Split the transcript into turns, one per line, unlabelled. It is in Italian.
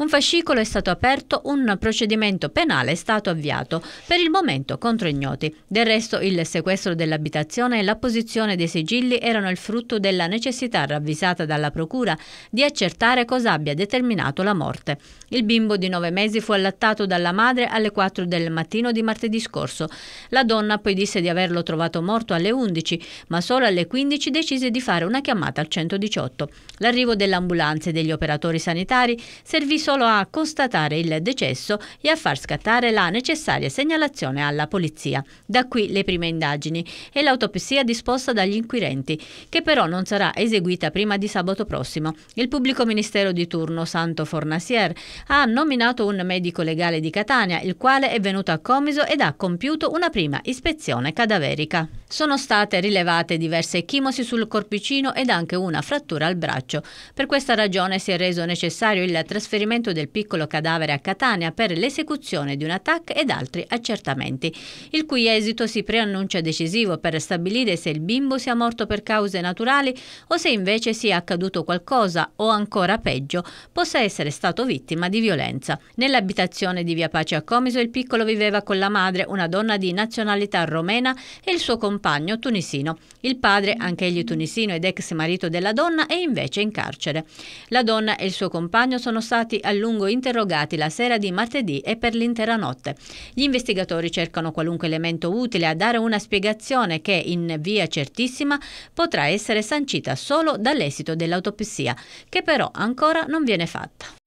Un fascicolo è stato aperto, un procedimento penale è stato avviato, per il momento contro ignoti. Del resto il sequestro dell'abitazione e l'apposizione dei sigilli erano il frutto della necessità ravvisata dalla procura di accertare cosa abbia determinato la morte. Il bimbo di nove mesi fu allattato dalla madre alle 4 del mattino di martedì scorso. La donna poi disse di averlo trovato morto alle 11, ma solo alle 15 decise di fare una chiamata al 118. L'arrivo dell'ambulanza e degli operatori sanitari servì solo solo a constatare il decesso e a far scattare la necessaria segnalazione alla polizia. Da qui le prime indagini e l'autopsia disposta dagli inquirenti, che però non sarà eseguita prima di sabato prossimo. Il pubblico ministero di turno Santo Fornasier ha nominato un medico legale di Catania, il quale è venuto a Comiso ed ha compiuto una prima ispezione cadaverica. Sono state rilevate diverse chimosi sul corpicino ed anche una frattura al braccio. Per questa ragione si è reso necessario il trasferimento ritrovamento del piccolo cadavere a Catania per l'esecuzione di un attacco ed altri accertamenti, il cui esito si preannuncia decisivo per stabilire se il bimbo sia morto per cause naturali o se invece sia accaduto qualcosa o ancora peggio possa essere stato vittima di violenza. Nell'abitazione di Via Pace a Comiso il piccolo viveva con la madre, una donna di nazionalità romena e il suo compagno tunisino. Il padre, anche egli tunisino ed ex marito della donna, è invece in carcere. La donna e il suo compagno sono stati a lungo interrogati la sera di martedì e per l'intera notte. Gli investigatori cercano qualunque elemento utile a dare una spiegazione che, in via certissima, potrà essere sancita solo dall'esito dell'autopsia, che però ancora non viene fatta.